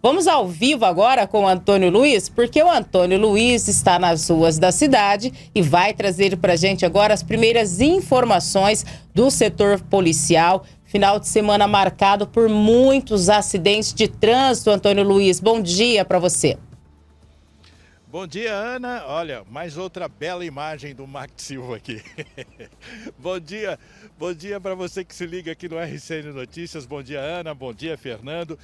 Vamos ao vivo agora com o Antônio Luiz, porque o Antônio Luiz está nas ruas da cidade e vai trazer para a gente agora as primeiras informações do setor policial. Final de semana marcado por muitos acidentes de trânsito, Antônio Luiz. Bom dia para você. Bom dia, Ana. Olha, mais outra bela imagem do Max Silva aqui. bom dia, bom dia para você que se liga aqui no RCN Notícias. Bom dia, Ana. Bom dia, Fernando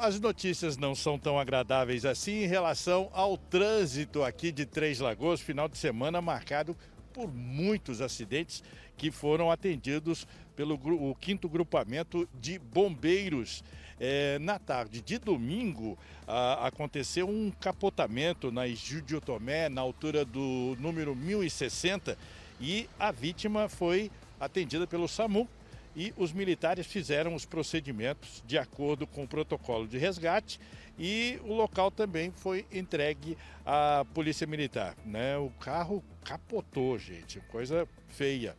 as notícias não são tão agradáveis assim em relação ao trânsito aqui de Três Lagoas, final de semana marcado por muitos acidentes que foram atendidos pelo o quinto grupamento de bombeiros. É, na tarde de domingo a, aconteceu um capotamento na Júlio Tomé, na altura do número 1060, e a vítima foi atendida pelo SAMU e os militares fizeram os procedimentos de acordo com o protocolo de resgate e o local também foi entregue à Polícia Militar. Né? O carro capotou, gente, coisa feia.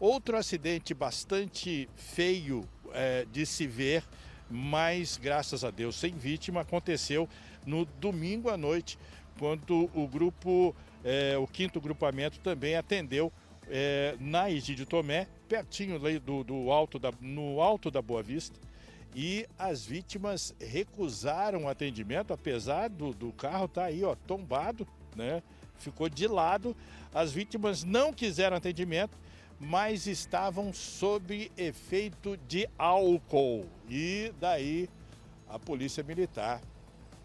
Outro acidente bastante feio é, de se ver, mas graças a Deus sem vítima, aconteceu no domingo à noite, quando o grupo, é, o quinto grupamento também atendeu é, na Egídio Tomé, pertinho do, do alto da, no alto da Boa Vista, e as vítimas recusaram atendimento, apesar do, do carro estar tá aí ó, tombado, né? ficou de lado. As vítimas não quiseram atendimento, mas estavam sob efeito de álcool. E daí a polícia militar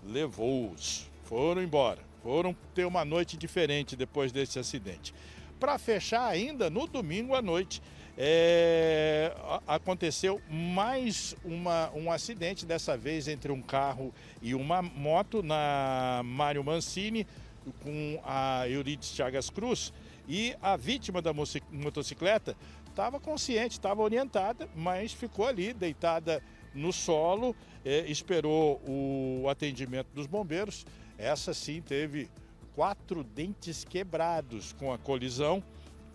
levou-os. Foram embora. Foram ter uma noite diferente depois desse acidente para fechar ainda, no domingo à noite, é, aconteceu mais uma, um acidente, dessa vez entre um carro e uma moto na Mário Mancini com a Euridice Chagas Cruz e a vítima da motocicleta estava consciente, estava orientada, mas ficou ali deitada no solo, é, esperou o atendimento dos bombeiros. Essa sim teve quatro dentes quebrados com a colisão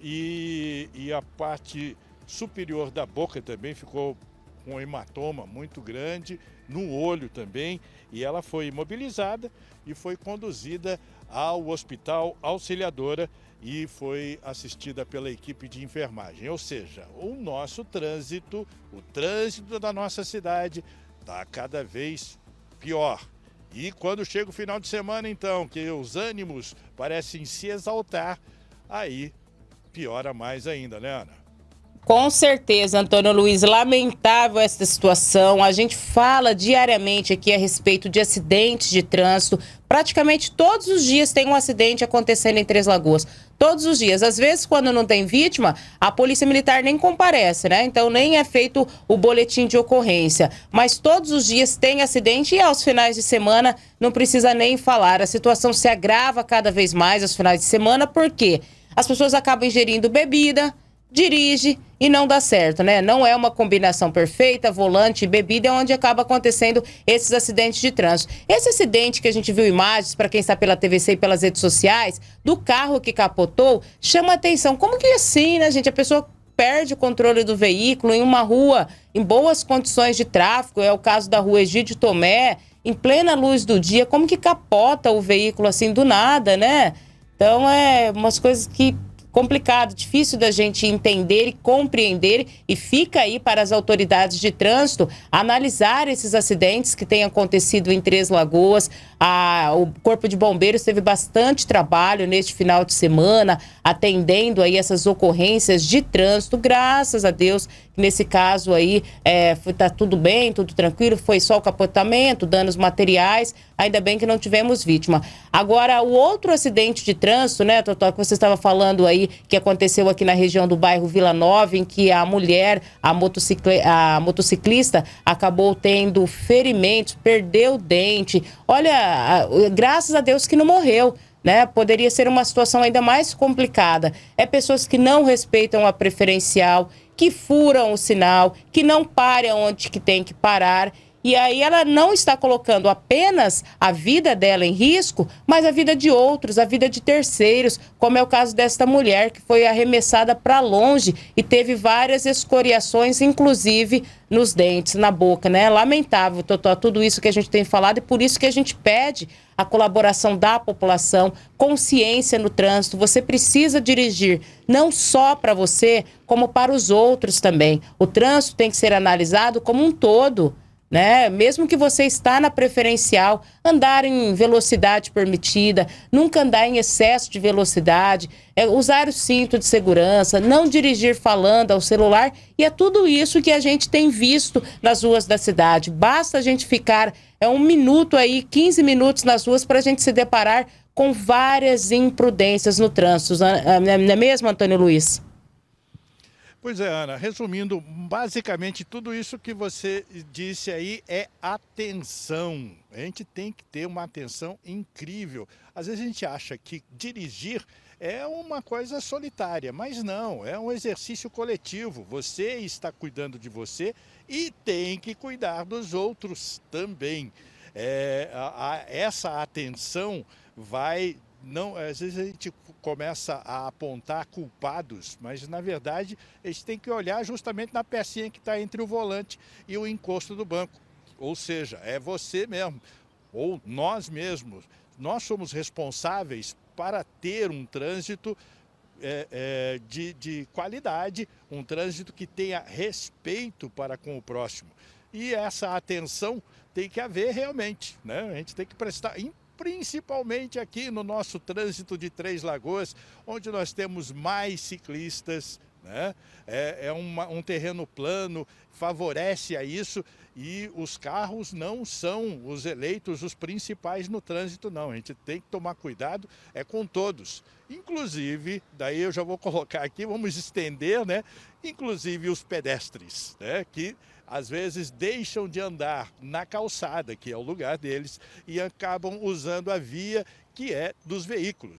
e, e a parte superior da boca também ficou com um hematoma muito grande, no olho também, e ela foi imobilizada e foi conduzida ao hospital auxiliadora e foi assistida pela equipe de enfermagem. Ou seja, o nosso trânsito, o trânsito da nossa cidade está cada vez pior. E quando chega o final de semana, então, que os ânimos parecem se exaltar, aí piora mais ainda, né, Ana? Com certeza, Antônio Luiz, lamentável essa situação. A gente fala diariamente aqui a respeito de acidentes de trânsito. Praticamente todos os dias tem um acidente acontecendo em Três Lagoas. Todos os dias. Às vezes, quando não tem vítima, a Polícia Militar nem comparece, né? Então, nem é feito o boletim de ocorrência. Mas todos os dias tem acidente e aos finais de semana não precisa nem falar. A situação se agrava cada vez mais aos finais de semana, porque as pessoas acabam ingerindo bebida dirige e não dá certo, né? Não é uma combinação perfeita, volante e bebida é onde acaba acontecendo esses acidentes de trânsito. Esse acidente que a gente viu imagens, para quem está pela TVC e pelas redes sociais, do carro que capotou, chama atenção. Como que é assim, né, gente? A pessoa perde o controle do veículo em uma rua em boas condições de tráfego, é o caso da rua Egídio Tomé, em plena luz do dia, como que capota o veículo assim do nada, né? Então é umas coisas que complicado, difícil da gente entender e compreender. E fica aí para as autoridades de trânsito analisar esses acidentes que têm acontecido em Três Lagoas, a, o Corpo de Bombeiros teve bastante trabalho neste final de semana, atendendo aí essas ocorrências de trânsito. Graças a Deus, nesse caso aí, é, foi, tá tudo bem, tudo tranquilo, foi só o capotamento, danos materiais, ainda bem que não tivemos vítima. Agora, o outro acidente de trânsito, né, Totó, que você estava falando aí, que aconteceu aqui na região do bairro Vila Nova, em que a mulher, a, motocicl... a motociclista, acabou tendo ferimentos, perdeu o dente. Olha, graças a Deus que não morreu. Né? Poderia ser uma situação ainda mais complicada. É pessoas que não respeitam a preferencial, que furam o sinal, que não param onde que tem que parar. E aí ela não está colocando apenas a vida dela em risco, mas a vida de outros, a vida de terceiros, como é o caso desta mulher que foi arremessada para longe e teve várias escoriações, inclusive nos dentes, na boca, né? É lamentável, Totó, tudo isso que a gente tem falado e por isso que a gente pede a colaboração da população, consciência no trânsito. Você precisa dirigir não só para você, como para os outros também. O trânsito tem que ser analisado como um todo né? Mesmo que você está na preferencial, andar em velocidade permitida, nunca andar em excesso de velocidade, é, usar o cinto de segurança, não dirigir falando ao celular, e é tudo isso que a gente tem visto nas ruas da cidade. Basta a gente ficar é um minuto aí, 15 minutos nas ruas para a gente se deparar com várias imprudências no trânsito, né? não é mesmo, Antônio Luiz? Pois é, Ana, resumindo, basicamente tudo isso que você disse aí é atenção. A gente tem que ter uma atenção incrível. Às vezes a gente acha que dirigir é uma coisa solitária, mas não, é um exercício coletivo. Você está cuidando de você e tem que cuidar dos outros também. É, a, a, essa atenção vai não, às vezes a gente começa a apontar culpados, mas na verdade a gente tem que olhar justamente na pecinha que está entre o volante e o encosto do banco. Ou seja, é você mesmo, ou nós mesmos. Nós somos responsáveis para ter um trânsito é, é, de, de qualidade, um trânsito que tenha respeito para com o próximo. E essa atenção tem que haver realmente, né? A gente tem que prestar principalmente aqui no nosso trânsito de Três Lagoas, onde nós temos mais ciclistas né? É, é uma, um terreno plano, favorece a isso e os carros não são os eleitos os principais no trânsito, não. A gente tem que tomar cuidado, é com todos. Inclusive, daí eu já vou colocar aqui, vamos estender, né? Inclusive os pedestres, né? Que às vezes deixam de andar na calçada, que é o lugar deles, e acabam usando a via que é dos veículos.